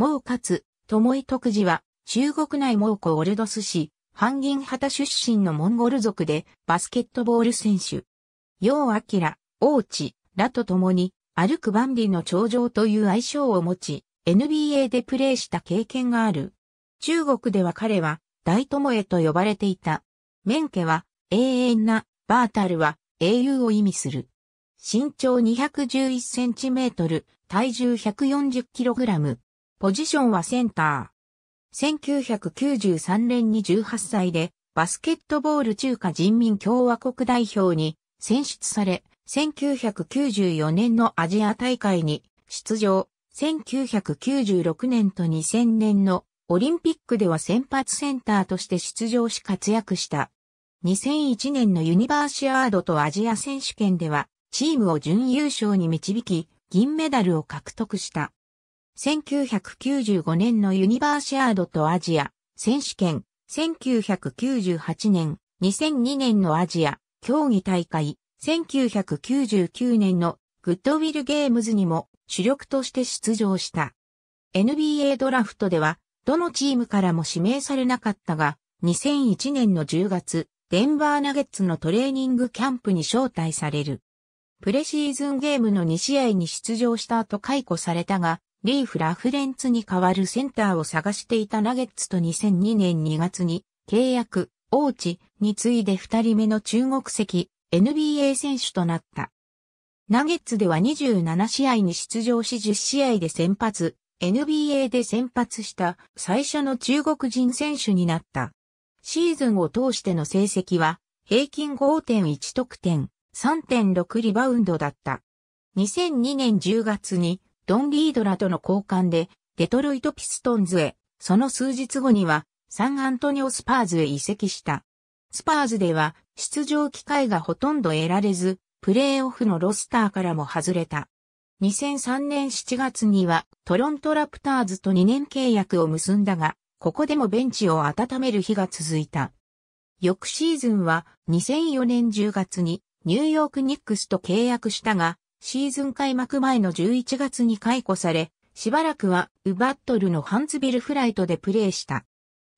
毛勝、友井徳次は、中国内蒙古オルドス市、ハンギンハタ出身のモンゴル族で、バスケットボール選手。楊明、王智、らと共に、歩く万里の頂上という愛称を持ち、NBA でプレーした経験がある。中国では彼は、大友へと呼ばれていた。メンケは、永遠な、バータルは、英雄を意味する。身長211センチメートル、体重140キログラム。ポジションはセンター。1993年に18歳でバスケットボール中華人民共和国代表に選出され、1994年のアジア大会に出場、1996年と2000年のオリンピックでは先発センターとして出場し活躍した。2001年のユニバーシアードとアジア選手権ではチームを準優勝に導き銀メダルを獲得した。1995年のユニバーシアードとアジア選手権、1998年、2002年のアジア競技大会、1999年のグッドウィルゲームズにも主力として出場した。NBA ドラフトでは、どのチームからも指名されなかったが、2001年の10月、デンバーナゲッツのトレーニングキャンプに招待される。プレシーズンゲームの2試合に出場した後解雇されたが、リーフ・ラフレンツに代わるセンターを探していたナゲッツと2002年2月に契約、ーチに次いで2人目の中国籍 NBA 選手となった。ナゲッツでは27試合に出場し10試合で先発、NBA で先発した最初の中国人選手になった。シーズンを通しての成績は平均5.1得点、3.6リバウンドだった。2002年10月にドン・リードらとの交換で、デトロイト・ピストンズへ、その数日後には、サンアントニオ・スパーズへ移籍した。スパーズでは、出場機会がほとんど得られず、プレーオフのロスターからも外れた。2003年7月には、トロントラプターズと2年契約を結んだが、ここでもベンチを温める日が続いた。翌シーズンは2004年10月にニューヨークニックスと契約したが、シーズン開幕前の11月に解雇され、しばらくはウバットルのハンズビルフライトでプレーした。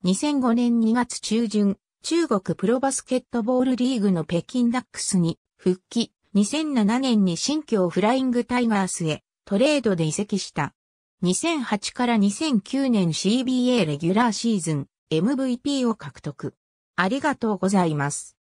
2005年2月中旬、中国プロバスケットボールリーグの北京ダックスに復帰、2007年に新疆フライングタイガースへトレードで移籍した。2008から2009年 CBA レギュラーシーズン MVP を獲得。ありがとうございます。